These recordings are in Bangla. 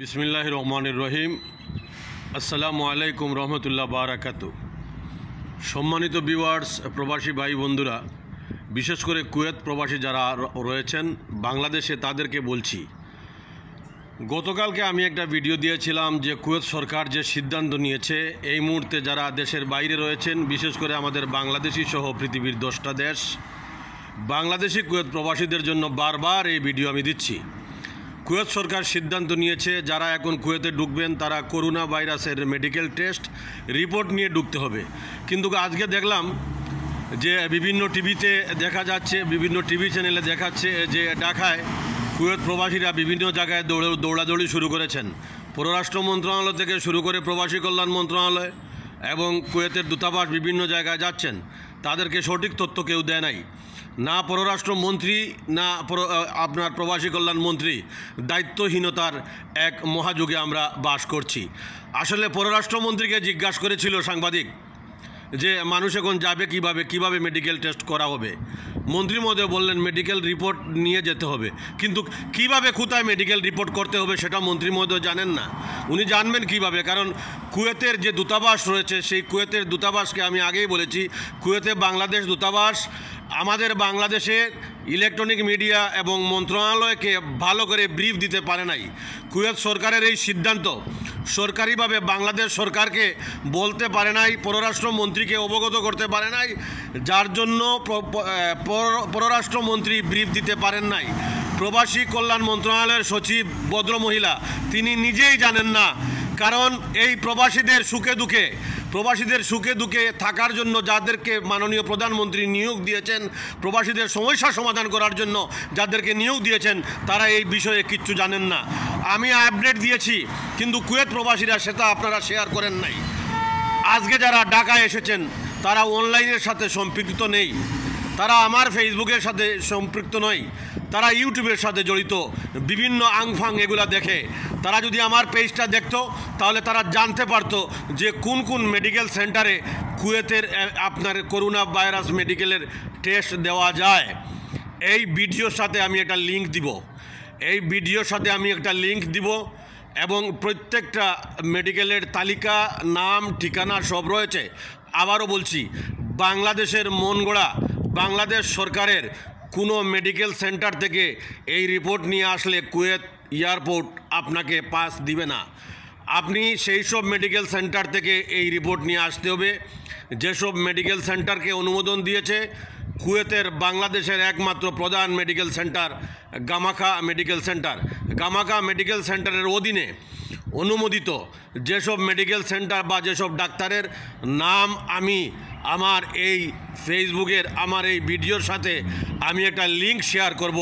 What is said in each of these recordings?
বিসমিল্লাহ রহমান রহিম আসসালামু আলাইকুম রহমতুল্লাহ বারাকাত সম্মানিত বিওয়ার্স প্রবাসী ভাই বন্ধুরা বিশেষ করে কুয়েত প্রবাসী যারা রয়েছেন বাংলাদেশে তাদেরকে বলছি গতকালকে আমি একটা ভিডিও দিয়েছিলাম যে কুয়েত সরকার যে সিদ্ধান্ত নিয়েছে এই মুহূর্তে যারা দেশের বাইরে রয়েছেন বিশেষ করে আমাদের বাংলাদেশি সহ পৃথিবীর দশটা দেশ বাংলাদেশি কুয়েত প্রবাসীদের জন্য বারবার এই ভিডিও আমি দিচ্ছি কুয়েত সরকার সিদ্ধান্ত নিয়েছে যারা এখন কুয়েতে ঢুকবেন তারা করোনা ভাইরাসের মেডিকেল টেস্ট রিপোর্ট নিয়ে ঢুকতে হবে কিন্তু আজকে দেখলাম যে বিভিন্ন টিভিতে দেখা যাচ্ছে বিভিন্ন টিভি চ্যানেলে দেখাচ্ছে যে ঢাকায় কুয়েত প্রবাসীরা বিভিন্ন জায়গায় দৌড় দৌড়াদৌড়ি শুরু করেছেন পররাষ্ট্র মন্ত্রণালয় থেকে শুরু করে প্রবাসী কল্যাণ মন্ত্রণালয় এবং কুয়েতের দূতাবাস বিভিন্ন জায়গায় যাচ্ছেন তাদেরকে সঠিক তথ্য কেউ দেয় নাই না পররাষ্ট্রমন্ত্রী না আপনার প্রবাসী কল্যাণ মন্ত্রী দায়িত্বহীনতার এক মহাযুগে আমরা বাস করছি আসলে পররাষ্ট্রমন্ত্রীকে জিজ্ঞাসা করেছিল সাংবাদিক যে মানুষ এখন যাবে কিভাবে কিভাবে মেডিকেল টেস্ট করা হবে মন্ত্রী মহোদয় বললেন মেডিকেল রিপোর্ট নিয়ে যেতে হবে কিন্তু কিভাবে কোথায় মেডিকেল রিপোর্ট করতে হবে সেটা মন্ত্রী মহোদয় জানেন না উনি জানবেন কিভাবে কারণ কুয়েতের যে দূতাবাস রয়েছে সেই কুয়েতের দূতাবাসকে আমি আগেই বলেছি কুয়েতে বাংলাদেশ দূতাবাস আমাদের বাংলাদেশে ইলেকট্রনিক মিডিয়া এবং মন্ত্রণালয়কে ভালো করে ব্রিফ দিতে পারে নাই কুয়েত সরকারের এই সিদ্ধান্ত সরকারিভাবে বাংলাদেশ সরকারকে বলতে পারে নাই পররাষ্ট্রমন্ত্রীকে অবগত করতে পারে নাই যার জন্য পররাষ্ট্রমন্ত্রী ব্রিফ দিতে পারেন নাই প্রবাসী কল্যাণ মন্ত্রণালয়ের সচিব ভদ্রমহিলা তিনি নিজেই জানেন না কারণ এই প্রবাসীদের সুখে দুঃখে প্রবাসীদের সুখে দুঃখে থাকার জন্য যাদেরকে মাননীয় প্রধানমন্ত্রী নিয়োগ দিয়েছেন প্রবাসীদের সমস্যা সমাধান করার জন্য যাদেরকে নিয়োগ দিয়েছেন তারা এই বিষয়ে কিচ্ছু জানেন না আমি আপডেট দিয়েছি কিন্তু কুয়েত প্রবাসীরা সেটা আপনারা শেয়ার করেন নাই আজকে যারা ঢাকায় এসেছেন তারা অনলাইনের সাথে সম্পৃক্ত নেই তারা আমার ফেসবুকের সাথে সম্পৃক্ত নয় তারা ইউটিউবের সাথে জড়িত বিভিন্ন আংফাং এগুলা দেখে তারা যদি আমার পেজটা দেখতো তাহলে তারা জানতে পারতো যে কোন কোন মেডিকেল সেন্টারে কুয়েতের আপনার করোনা ভাইরাস মেডিকেলের টেস্ট দেওয়া যায় এই ভিডিওর সাথে আমি একটা লিঙ্ক দিব এই ভিডিওর সাথে আমি একটা লিঙ্ক দিব এবং প্রত্যেকটা মেডিকেলের তালিকা নাম ঠিকানা সব রয়েছে আবারও বলছি বাংলাদেশের মন বাংলাদেশ সরকারের কোনো মেডিকেল সেন্টার থেকে এই রিপোর্ট নিয়ে আসলে কুয়েত এয়ারপোর্ট আপনাকে পাস দিবে না আপনি সেই সব মেডিকেল সেন্টার থেকে এই রিপোর্ট নিয়ে আসতে হবে যেসব মেডিকেল সেন্টারকে অনুমোদন দিয়েছে কুয়েতের বাংলাদেশের একমাত্র প্রধান মেডিকেল সেন্টার গামাখা মেডিকেল সেন্টার গামাখা মেডিকেল সেন্টারের অধীনে অনুমোদিত যেসব মেডিকেল সেন্টার বা যেসব ডাক্তারের নাম আমি আমার এই ফেসবুকের আমার এই ভিডিওর সাথে আমি একটা লিংক শেয়ার করব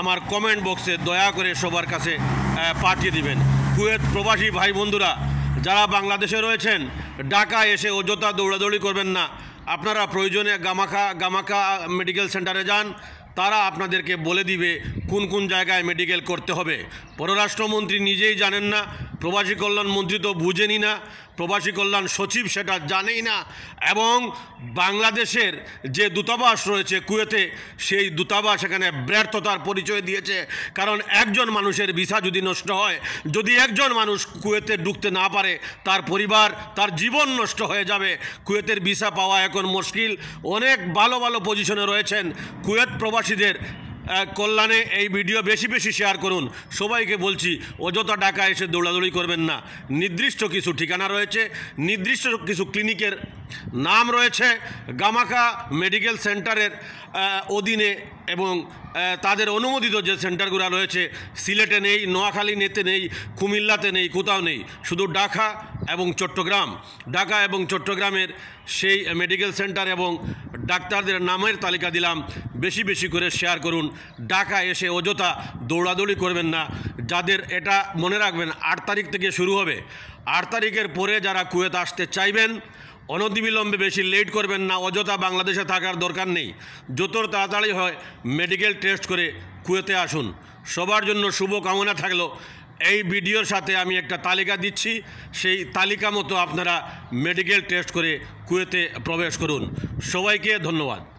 আমার কমেন্ট বক্সে দয়া করে সবার কাছে পাঠিয়ে দিবেন কুয়েত প্রবাসী ভাই বন্ধুরা যারা বাংলাদেশে রয়েছেন ঢাকা এসে অযথা দৌড়াদৌড়ি করবেন না আপনারা প্রয়োজনে গামাখা গামাখা মেডিকেল সেন্টারে যান তারা আপনাদেরকে বলে দিবে কোন কোন জায়গায় মেডিকেল করতে হবে পররাষ্ট্রমন্ত্রী নিজেই জানেন না প্রবাসী কল্যাণ মন্ত্রী তো বুঝেনি না প্রবাসী কল্যাণ সচিব সেটা জানেই না এবং বাংলাদেশের যে দূতাবাস রয়েছে কুয়েতে সেই দূতাবাস এখানে ব্যর্থতার পরিচয় দিয়েছে কারণ একজন মানুষের ভিসা যদি নষ্ট হয় যদি একজন মানুষ কুয়েতে ঢুকতে না পারে তার পরিবার তার জীবন নষ্ট হয়ে যাবে কুয়েতের ভিসা পাওয়া এখন মুশকিল অনেক ভালো ভালো পজিশনে রয়েছেন কুয়েত প্রবাসীদের কল্যাণে এই ভিডিও বেশি বেশি শেয়ার করুন সবাইকে বলছি অযথা টাকা এসে দৌড়াদৌড়ি করবেন না নির্দিষ্ট কিছু ঠিকানা রয়েছে নির্দিষ্ট কিছু ক্লিনিকের নাম রয়েছে গামাকা মেডিকেল সেন্টারের অধীনে এবং তাদের অনুমোদিত যে সেন্টারগুলো রয়েছে সিলেটে নেই নোয়াখালী নেতে নেই কুমিল্লাতে নেই কোথাও নেই শুধু ঢাকা এবং চট্টগ্রাম ঢাকা এবং চট্টগ্রামের সেই মেডিকেল সেন্টার এবং ডাক্তারদের নামের তালিকা দিলাম বেশি বেশি করে শেয়ার করুন ডাকা এসে অযথা দৌড়াদৌড়ি করবেন না যাদের এটা মনে রাখবেন আট তারিখ থেকে শুরু হবে আট তারিখের পরে যারা কুয়েত আসতে চাইবেন অনতিবিলম্বে বেশি লেট করবেন না অযথা বাংলাদেশে থাকার দরকার নেই যত তাড়াতাড়ি হয় মেডিকেল টেস্ট করে কুয়েতে আসুন সবার জন্য শুভ কামনা থাকলো এই ভিডিওর সাথে আমি একটা তালিকা দিচ্ছি সেই তালিকা মতো আপনারা মেডিকেল টেস্ট করে কুয়েতে প্রবেশ করুন সবাইকে ধন্যবাদ